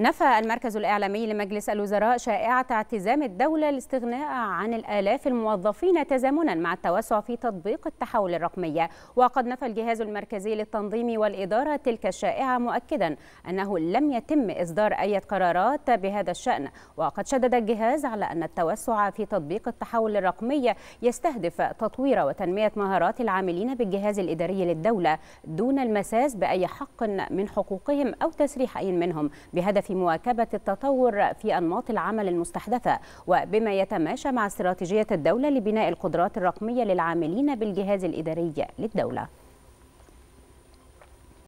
نفى المركز الإعلامي لمجلس الوزراء شائعة اعتزام الدولة الاستغناء عن الآلاف الموظفين تزامنا مع التوسع في تطبيق التحول الرقمي وقد نفى الجهاز المركزي للتنظيم والإدارة تلك الشائعة مؤكدا أنه لم يتم إصدار أي قرارات بهذا الشأن وقد شدد الجهاز على أن التوسع في تطبيق التحول الرقمي يستهدف تطوير وتنمية مهارات العاملين بالجهاز الإداري للدولة دون المساس بأي حق من حقوقهم أو تسريح أي منهم بهدف في مواكبة التطور في أنماط العمل المستحدثة وبما يتماشى مع استراتيجية الدولة لبناء القدرات الرقمية للعاملين بالجهاز الإداري للدولة